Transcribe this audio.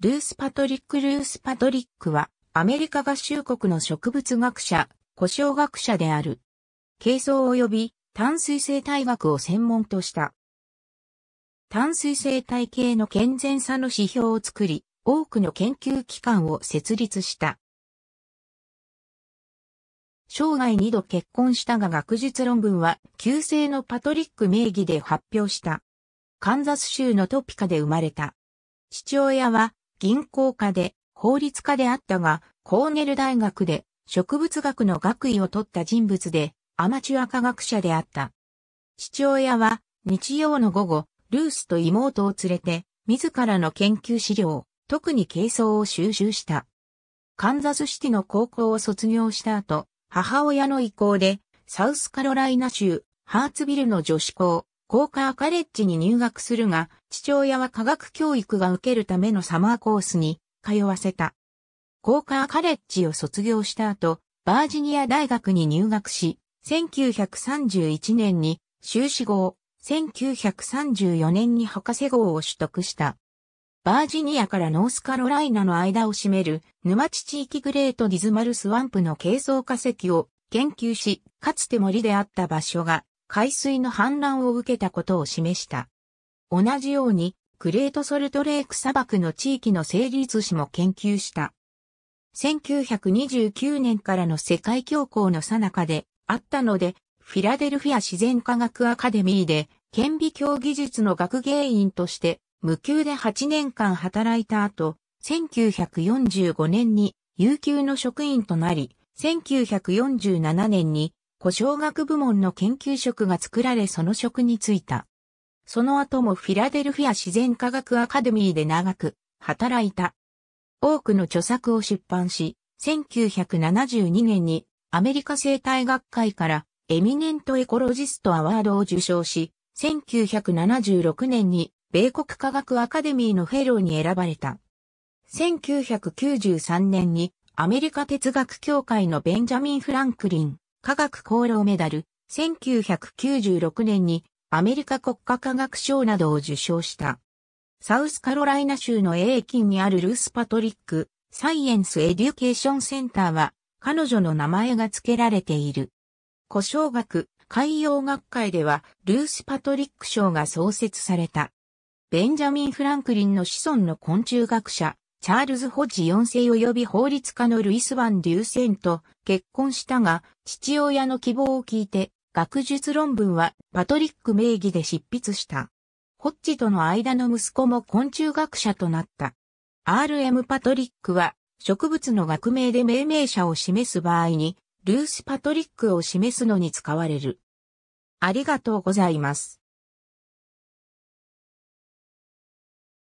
ルース・パトリック・ルース・パトリックは、アメリカ合衆国の植物学者、故障学者である。軽層及び炭水生態学を専門とした。炭水生態系の健全さの指標を作り、多くの研究機関を設立した。生涯二度結婚したが学術論文は、旧姓のパトリック名義で発表した。カンザス州のトピカで生まれた。父親は銀行家で法律家であったが、コーネル大学で植物学の学位を取った人物で、アマチュア科学者であった。父親は日曜の午後、ルースと妹を連れて、自らの研究資料、特に軽装を収集した。カンザスシティの高校を卒業した後、母親の意向で、サウスカロライナ州、ハーツビルの女子校、コーカーカレッジに入学するが、父親は科学教育が受けるためのサマーコースに通わせた。コーカーカレッジを卒業した後、バージニア大学に入学し、1931年に修士号、1934年に博士号を取得した。バージニアからノースカロライナの間を占める沼地地域グレートディズマルスワンプの軽層化石を研究し、かつて森であった場所が海水の氾濫を受けたことを示した。同じように、グレートソルトレーク砂漠の地域の成立史も研究した。1929年からの世界恐慌の最中であったので、フィラデルフィア自然科学アカデミーで、顕微鏡技術の学芸員として、無給で8年間働いた後、1945年に有給の職員となり、1947年に古小学部門の研究職が作られその職に就いた。その後もフィラデルフィア自然科学アカデミーで長く働いた。多くの著作を出版し、1972年にアメリカ生態学会からエミネントエコロジストアワードを受賞し、1976年に米国科学アカデミーのフェローに選ばれた。1993年にアメリカ哲学協会のベンジャミン・フランクリン科学功労メダル、1996年にアメリカ国家科学賞などを受賞した。サウスカロライナ州の英金にあるルース・パトリック・サイエンス・エデュケーションセンターは彼女の名前が付けられている。故障学、海洋学会ではルース・パトリック賞が創設された。ベンジャミン・フランクリンの子孫の昆虫学者、チャールズ・ホッジ4世及び法律家のルイス・ワン・デューセンと結婚したが、父親の希望を聞いて、学術論文はパトリック名義で執筆した。ホッジとの間の息子も昆虫学者となった。R.M. パトリックは植物の学名で命名者を示す場合に、ルース・パトリックを示すのに使われる。ありがとうございます。